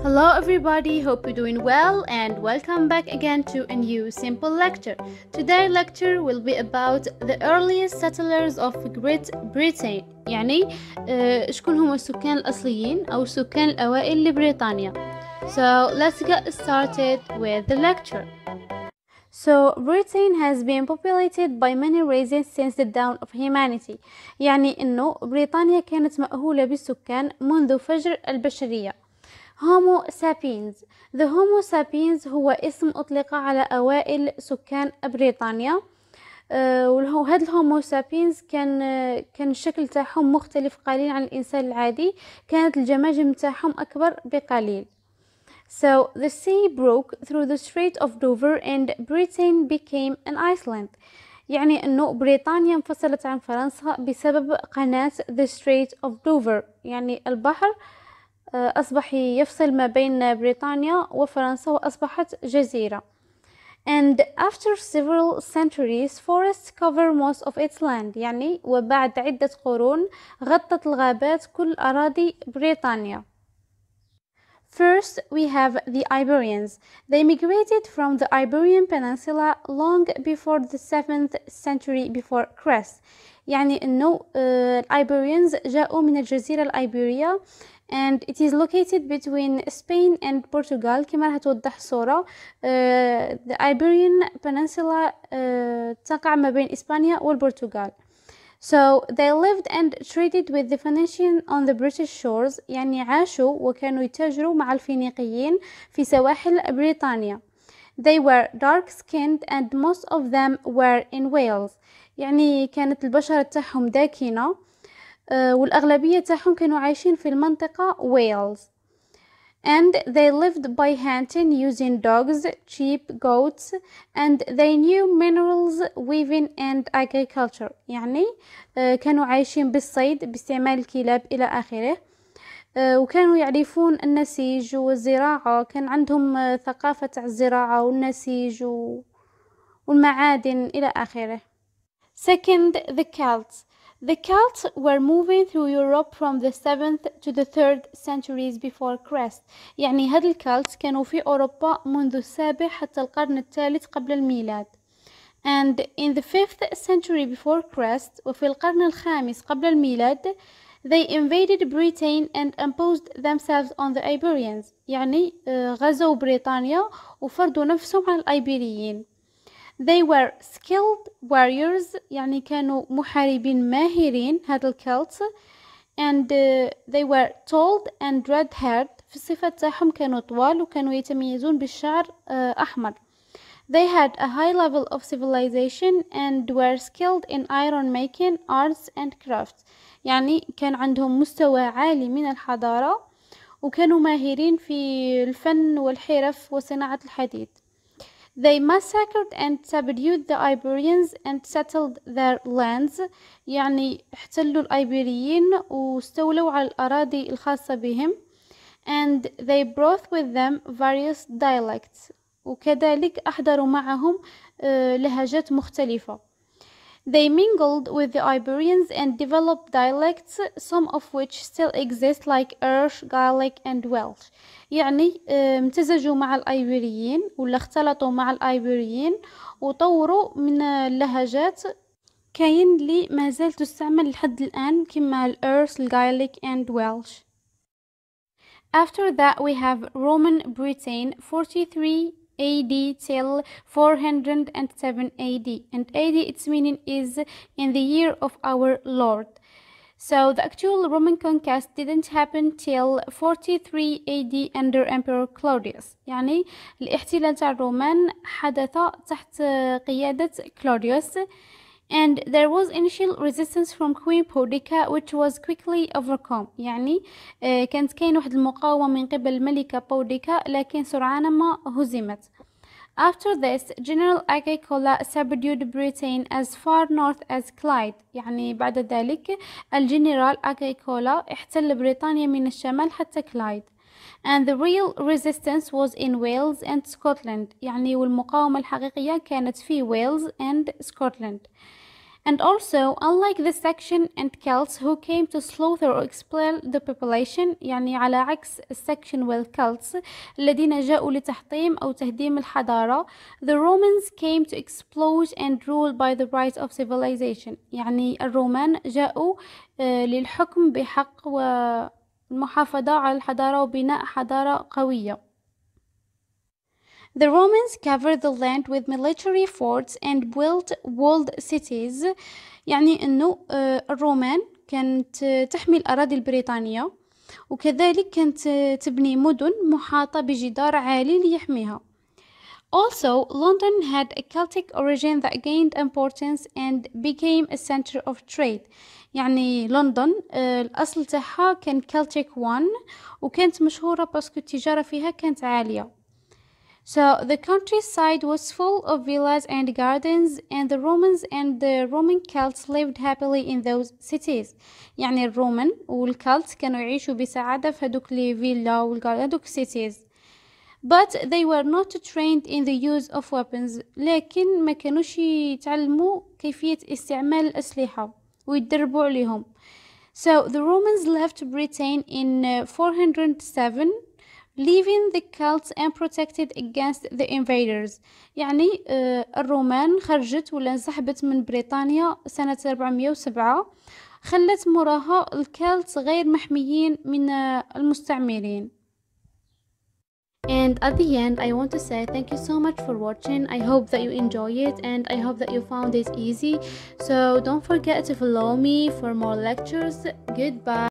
Hello everybody, hope you're doing well and welcome back again to a new simple lecture. Today lecture will be about the earliest settlers of Great Britain يعني uh, شكون هما السكان الأصليين أو السكان الأوائل لبريطانيا. So let's get started with the lecture. So Britain has been populated by many races since the dawn of humanity يعني أنه بريطانيا كانت مأهولة بالسكان منذ فجر البشرية هومو سابينز The Homo sapiens هو اسم أطلق على أوائل سكان بريطانيا أه وهذا الهومو سابينز كان كان الشكل تاعهم مختلف قليلا عن الانسان العادي كانت الجماجم تاعهم اكبر بقليل So the sea broke through the Strait of Dover and Britain became an island يعني أنه بريطانيا انفصلت عن فرنسا بسبب قناة the Strait of Dover يعني البحر آه أصبح يفصل ما بين بريطانيا وفرنسا وأصبحت جزيرة and after several centuries forests cover most of its land يعني وبعد عدة قرون غطت الغابات كل أراضي بريطانيا First, we have the Iberians. They migrated from the Iberian Peninsula long before the 7th century before Christ. يعني أنه الآيبيريانز uh, جاءوا من الجزيرة الآيبيرية and it is located between Spain and Portugal كما راح توضح الصورة uh, the Iberian Peninsula uh, تقع ما بين إسبانيا والبرتغال So they lived and traded with the Phoenicians on the British shores يعني عاشوا وكانوا يتاجروا مع الفينيقيين في سواحل بريطانيا They were dark skinned and most of them were in Wales يعني كانت البشرة تاعهم داكنة آه، والأغلبية تاعهم كانوا عايشين في المنطقة ويلز and they lived by hunting using dogs, sheep, goats, and they knew minerals, weaving and agriculture يعني آه، كانوا عايشين بالصيد باستعمال الكلاب إلى آخره آه، وكانوا يعرفون النسيج والزراعة كان عندهم ثقافة الزراعة والنسيج والمعادن إلى آخره Second, the Celts. The Celts were moving through Europe from the 7th to the 3rd centuries before Christ يعني هاد الكالتس كانوا في أوروبا منذ السابع حتى القرن الثالث قبل الميلاد and in the 5th century before Christ وفي القرن الخامس قبل الميلاد they invaded Britain and imposed themselves on the Iberians يعني غزوا بريطانيا وفرضوا نفسهم على الأيبيريين they were skilled warriors يعني كانوا محاربين ماهرين هاد الكلت and uh, they were tall and red haired في الصفة تاعهم كانوا طوال وكانوا يتميزون بالشعر uh, أحمر They had a high level of civilization and were skilled in iron making, arts and crafts. يعني كان عندهم مستوى عالي من الحضارة وكانوا ماهرين في الفن والحرف وصناعة الحديد. They massacred and subdued the Iberians and settled their lands يعني احتلوا الأيبيريين واستولوا على الأراضي الخاصة بهم and they brought with them various dialects وكذلك أحضروا معهم لهجات مختلفة They mingled with the Iberians and developed dialects, some of which still exist like Irish, Gaelic and Welsh. يعني um, امتزجوا مع الأيبريين ولا اختلطوا مع الأيبريين وطوروا من اللهجات كاين اللي مازال تستعمل لحد الآن كما الإيرش, الجايليك and Welsh. After that we have Roman Britain 43 AD till 407 AD. And AD, its meaning is in the year of our Lord. So the actual Roman conquest didn't happen till 43 AD under Emperor Claudius يعني الاحتلال تاع الرومان حدث تحت قيادة Claudius and there was initial resistance from Queen Boudica which was quickly overcome يعني uh, كانت كاين واحد المقاومة من قبل الملكة بوديكا لكن سرعان ما هزمت After this, General Agricola subdued Britain as far north as Clyde يعني بعد ذلك الجنرال أغريكولا احتل بريطانيا من الشمال حتى كلايد and the real resistance was in Wales and Scotland يعني والمقاومة الحقيقية كانت في Wales and Scotland and also unlike the Saxon and Celts who came to slaughter or expel the population يعني على عكس السكشن والكلتس الذين جاءوا لتحطيم أو تهديم الحضارة the Romans came to explode and rule by the rights of civilization يعني الرومان جاءوا للحكم بحق و المحافظة على الحضارة وبناء حضارة قوية. The Romans covered the land with military forts and built walled cities يعني أنه آه، الرومان كانت تحمي الأراضي البريطانية وكذلك كانت تبني مدن محاطة بجدار عالي ليحميها Also, London had a Celtic origin that gained importance and became a center of trade يعني لندن الأصل تاعها كان Celtic one وكانت مشهورة باسكو التجارة فيها كانت عالية So the countryside was full of villas and gardens and the Romans and the Roman Celts lived happily in those cities يعني الرومان والكالت كانوا يعيشوا بسعادة في هذوك لي فيلا والجاردن هذوك cities but they were not trained in the use of weapons لكن ما كانوش يتعلموا كيفية استعمال الأسلحة ويدربوا عليهم so the Romans left Britain in 407 uh, leaving the and unprotected against the invaders يعني uh, الرومان خرجت ولا انسحبت من بريطانيا سنة 407 خلت مراها الكالت غير محميين من uh, المستعمرين and at the end i want to say thank you so much for watching i hope that you enjoy it and i hope that you found it easy so don't forget to follow me for more lectures goodbye